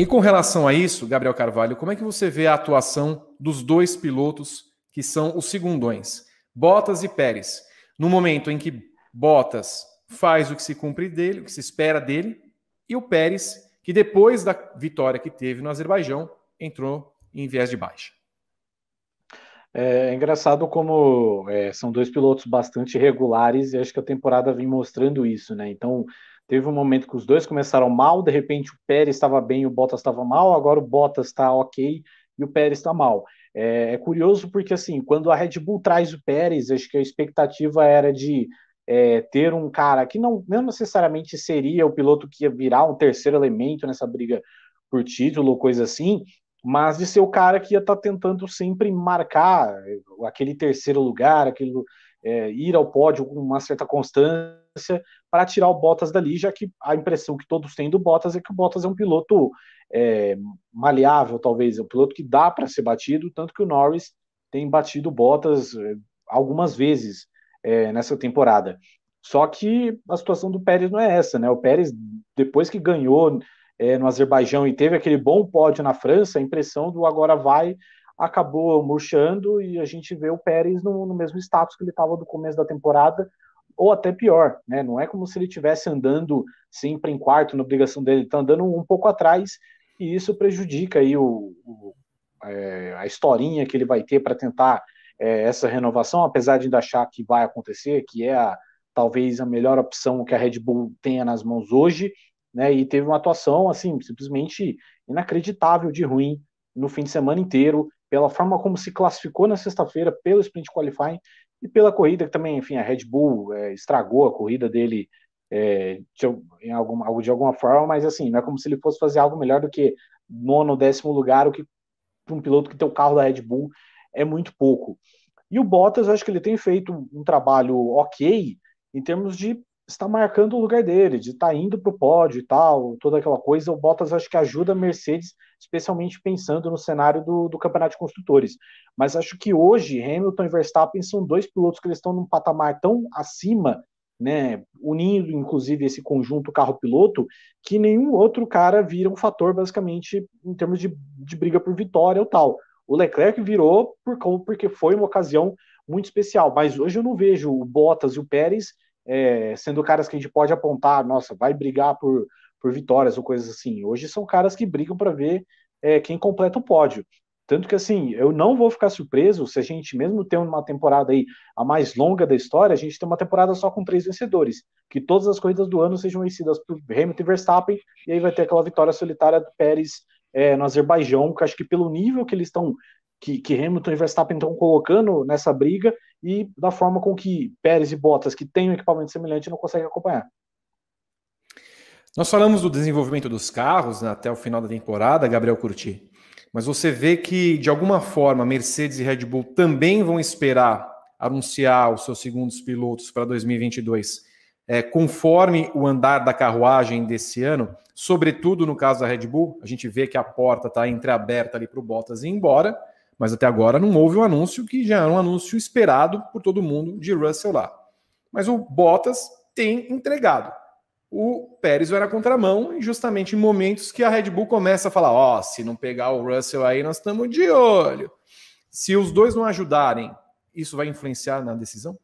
E com relação a isso, Gabriel Carvalho, como é que você vê a atuação dos dois pilotos que são os segundões, Bottas e Pérez? No momento em que Bottas faz o que se cumpre dele, o que se espera dele, e o Pérez, que depois da vitória que teve no Azerbaijão, entrou em viés de baixa. É engraçado como é, são dois pilotos bastante regulares e acho que a temporada vem mostrando isso, né? Então, teve um momento que os dois começaram mal, de repente o Pérez estava bem, o Bottas estava mal, agora o Bottas está ok e o Pérez está mal. É, é, curioso porque, assim, quando a Red Bull traz o Pérez, acho que a expectativa era de é, ter um cara que não, não necessariamente seria o piloto que ia virar um terceiro elemento nessa briga por título, ou coisa assim, mas de ser o cara que ia estar tá tentando sempre marcar eh, aquele terceiro lugar, aquilo é, eh, ir ao pódio com uma certa constância para tirar o Bottas dali, já que a impressão que todos têm do Bottas é que o Bottas é um piloto é, maleável, talvez, é um piloto que dá para ser batido, tanto que o Norris tem batido Bottas algumas vezes é, nessa temporada. Só que a situação do Pérez não é essa, né? O Pérez, depois que ganhou é, no Azerbaijão e teve aquele bom pódio na França, a impressão do agora vai acabou murchando e a gente vê o Pérez no, no mesmo status que ele estava do começo da temporada, ou até pior, né? Não é como se ele tivesse andando sempre em quarto na obrigação dele, está andando um pouco atrás e isso prejudica aí o, o é, a historinha que ele vai ter para tentar é, essa renovação, apesar de ainda achar que vai acontecer, que é a, talvez a melhor opção que a Red Bull tenha nas mãos hoje, né? E teve uma atuação assim simplesmente inacreditável de ruim no fim de semana inteiro, pela forma como se classificou na sexta-feira pelo sprint qualifying e pela corrida que também, enfim, a Red Bull é, estragou a corrida dele é, de, em algum, de alguma forma, mas assim, não é como se ele fosse fazer algo melhor do que nono, décimo lugar, o que para um piloto que tem o carro da Red Bull é muito pouco. E o Bottas, eu acho que ele tem feito um trabalho ok em termos de está marcando o lugar dele, de estar tá indo para o pódio e tal, toda aquela coisa. O Bottas acho que ajuda a Mercedes, especialmente pensando no cenário do, do Campeonato de Construtores. Mas acho que hoje Hamilton e Verstappen são dois pilotos que eles estão num patamar tão acima, né, unindo inclusive esse conjunto carro-piloto, que nenhum outro cara vira um fator, basicamente, em termos de, de briga por vitória ou tal. O Leclerc virou por, porque foi uma ocasião muito especial, mas hoje eu não vejo o Bottas e o Pérez é, sendo caras que a gente pode apontar, nossa, vai brigar por, por vitórias ou coisas assim. Hoje são caras que brigam para ver é, quem completa o pódio. Tanto que, assim, eu não vou ficar surpreso se a gente, mesmo tendo uma temporada aí a mais longa da história, a gente tem uma temporada só com três vencedores, que todas as corridas do ano sejam vencidas por Hamilton e Verstappen, e aí vai ter aquela vitória solitária do Pérez é, no Azerbaijão, que acho que pelo nível que eles estão que, que Hamilton e Verstappen estão colocando nessa briga e da forma com que Pérez e Bottas, que têm um equipamento semelhante, não conseguem acompanhar. Nós falamos do desenvolvimento dos carros né, até o final da temporada, Gabriel Curti, mas você vê que, de alguma forma, Mercedes e Red Bull também vão esperar anunciar os seus segundos pilotos para 2022, é, conforme o andar da carruagem desse ano, sobretudo no caso da Red Bull, a gente vê que a porta está entreaberta ali para o Bottas ir embora, mas até agora não houve um anúncio que já era é um anúncio esperado por todo mundo de Russell lá. Mas o Bottas tem entregado. O Pérez vai na contramão, e justamente em momentos que a Red Bull começa a falar: ó, oh, se não pegar o Russell aí, nós estamos de olho. Se os dois não ajudarem, isso vai influenciar na decisão?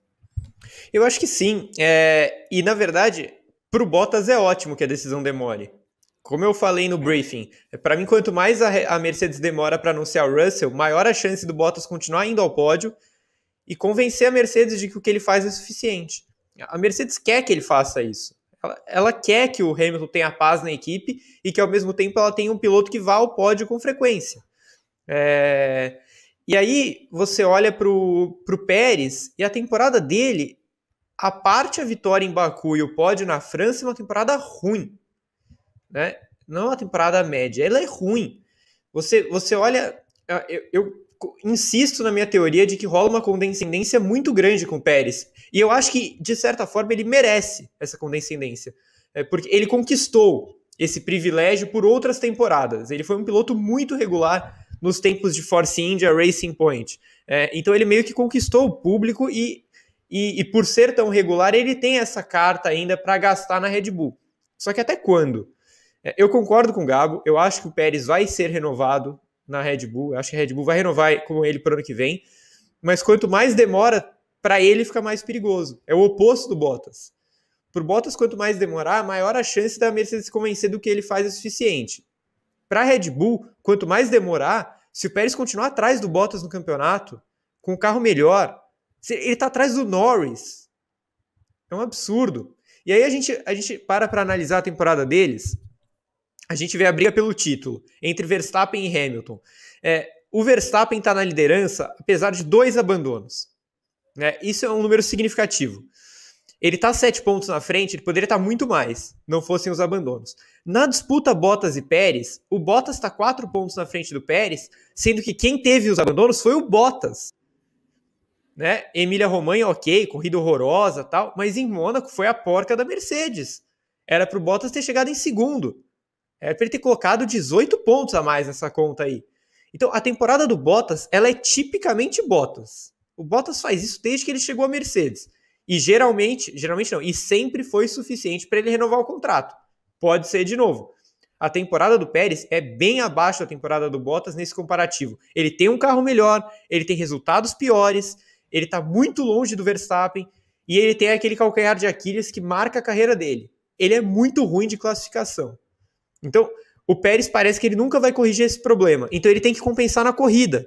Eu acho que sim. É... E na verdade, para o Bottas é ótimo que a decisão demore. Como eu falei no briefing, é, para mim, quanto mais a, Mercedes demora para anunciar o Russell, maior a chance do Bottas continuar indo ao pódio e convencer a Mercedes de que o que ele faz é suficiente. A Mercedes quer que ele faça isso. Ela, ela, quer que o Hamilton tenha paz na equipe e que ao mesmo tempo ela tenha um piloto que vá ao pódio com frequência. É... E aí você olha para o Pérez e a temporada dele, a parte a vitória em Baku e o pódio na França é uma temporada ruim né? Não é uma temporada média, ela é ruim. Você, você olha, eu, eu insisto na minha teoria de que rola uma condescendência muito grande com o Pérez. E eu acho que, de certa forma, ele merece essa condescendência. É porque ele conquistou esse privilégio por outras temporadas. Ele foi um piloto muito regular nos tempos de Force India, Racing Point. É, então ele meio que conquistou o público e, e, e, por ser tão regular, ele tem essa carta ainda para gastar na Red Bull. Só que até quando? É, eu concordo com o Gabo, eu acho que o Pérez vai ser renovado na Red Bull, eu acho que a Red Bull vai renovar com ele para o ano que vem, mas quanto mais demora, para ele fica mais perigoso. É o oposto do Bottas. Para o Bottas, quanto mais demorar, maior a chance da Mercedes se convencer do que ele faz é suficiente. Para a Red Bull, quanto mais demorar, se o Pérez continuar atrás do Bottas no campeonato, com o um carro melhor, ele está atrás do Norris. É um absurdo. E aí a gente, a gente para para analisar a temporada deles a gente vê a briga pelo título entre Verstappen e Hamilton. É, o Verstappen está na liderança, apesar de dois abandonos. Né? Isso é um número significativo. Ele está sete pontos na frente, ele poderia estar tá muito mais, não fossem os abandonos. Na disputa Bottas e Pérez, o Bottas está quatro pontos na frente do Pérez, sendo que quem teve os abandonos foi o Bottas. Né? Emília Romanha, ok, corrida horrorosa tal, mas em Mônaco foi a porca da Mercedes. Era para o Bottas ter chegado em segundo. Era é, para ele ter colocado 18 pontos a mais nessa conta aí. Então, a temporada do Bottas, ela é tipicamente Bottas. O Bottas faz isso desde que ele chegou à Mercedes. E geralmente, geralmente não, e sempre foi suficiente para ele renovar o contrato. Pode ser de novo. A temporada do Pérez é bem abaixo da temporada do Bottas nesse comparativo. Ele tem um carro melhor, ele tem resultados piores, ele está muito longe do Verstappen e ele tem aquele calcanhar de Aquiles que marca a carreira dele. Ele é muito ruim de classificação. Então, o Pérez parece que ele nunca vai corrigir esse problema. Então, ele tem que compensar na corrida.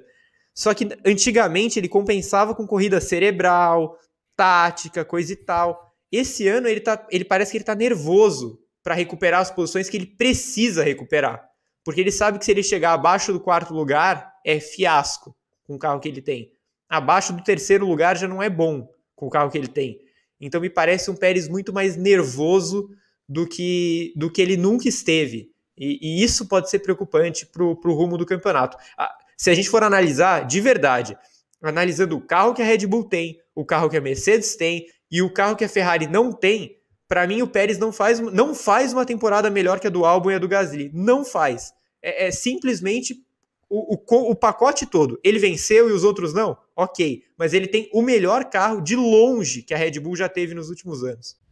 Só que antigamente ele compensava com corrida cerebral, tática, coisa e tal. Esse ano ele, tá, ele parece que ele tá nervoso para recuperar as posições que ele precisa recuperar. Porque ele sabe que se ele chegar abaixo do quarto lugar, é fiasco com o carro que ele tem. Abaixo do terceiro lugar já não é bom com o carro que ele tem. Então me parece um Pérez muito mais nervoso do que, do que ele nunca esteve. E, e isso pode ser preocupante para o rumo do campeonato. Se a gente for analisar de verdade, analisando o carro que a Red Bull tem, o carro que a Mercedes tem e o carro que a Ferrari não tem, para mim o Pérez não faz, não faz uma temporada melhor que a do Albon e a do Gasly. Não faz. É, é simplesmente o, o, o pacote todo. Ele venceu e os outros não? Ok. Mas ele tem o melhor carro de longe que a Red Bull já teve nos últimos anos.